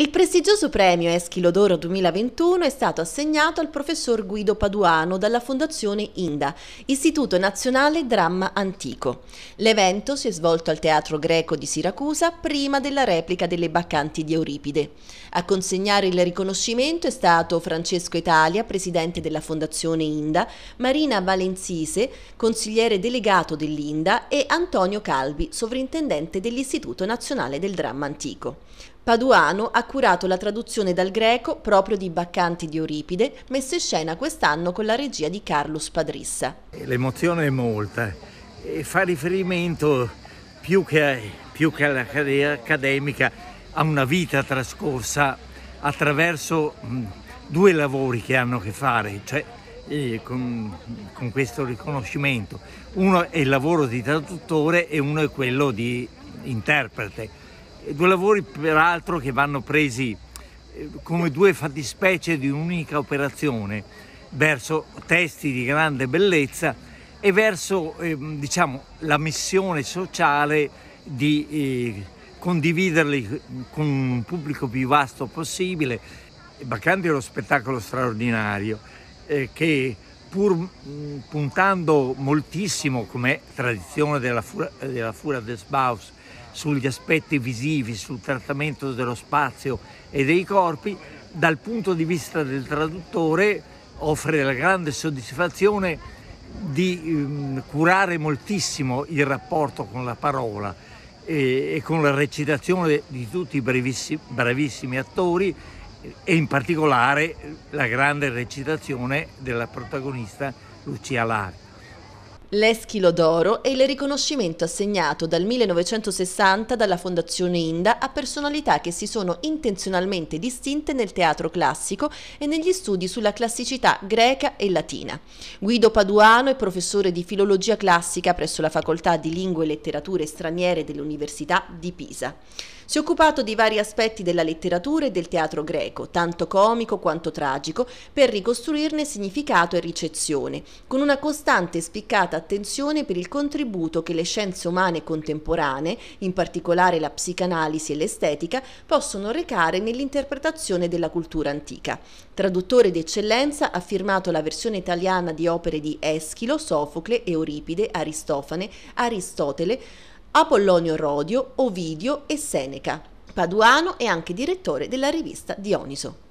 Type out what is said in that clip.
Il prestigioso premio Eschilo d'Oro 2021 è stato assegnato al professor Guido Paduano dalla Fondazione INDA, Istituto Nazionale Dramma Antico. L'evento si è svolto al Teatro Greco di Siracusa prima della replica delle Baccanti di Euripide. A consegnare il riconoscimento è stato Francesco Italia, presidente della Fondazione INDA, Marina Valenzise, consigliere delegato dell'INDA e Antonio Calvi, sovrintendente dell'Istituto Nazionale del Dramma Antico. Paduano ha curato la traduzione dal greco proprio di Baccanti di Euripide, messa in scena quest'anno con la regia di Carlos Padrissa. L'emozione è molta e fa riferimento più che, più che alla carriera accademica a una vita trascorsa attraverso mm, due lavori che hanno a che fare, cioè eh, con, con, questo riconoscimento. Uno è il lavoro di traduttore e uno è quello di interprete due lavori peraltro che vanno presi eh, come due fattispecie di un'unica operazione verso testi di grande bellezza e verso ehm, diciamo, la missione sociale di eh, condividerli con un pubblico più vasto possibile. Baccanti è uno spettacolo straordinario eh, che pur mm, puntando moltissimo, come tradizione della Fura, della Fura des Baus, sugli aspetti visivi, sul trattamento dello spazio e dei corpi, dal punto di vista del traduttore offre la grande soddisfazione di mm, curare moltissimo il rapporto con la parola eh, e con la recitazione di tutti i bravissimi attori e in particolare la grande recitazione della protagonista Lucia Lari. L'eschilo d'oro è il riconoscimento assegnato dal 1960 dalla Fondazione Inda a personalità che si sono intenzionalmente distinte nel teatro classico e negli studi sulla classicità greca e latina. Guido Paduano è professore di filologia classica presso la Facoltà di Lingue e Letterature Straniere dell'Università di Pisa. Si è occupato di vari aspetti della letteratura e del teatro greco, tanto comico quanto tragico, per ricostruirne significato e ricezione, con una costante e spiccata l'attenzione per il contributo che le scienze umane contemporanee, in particolare la psicanalisi e l'estetica, possono recare nell'interpretazione della cultura antica. Traduttore d'eccellenza ha firmato la versione italiana di opere di Eschilo, Sofocle, Euripide, Aristofane, Aristotele, Apollonio Rodio, Ovidio e Seneca. Paduano e anche direttore della rivista Dioniso.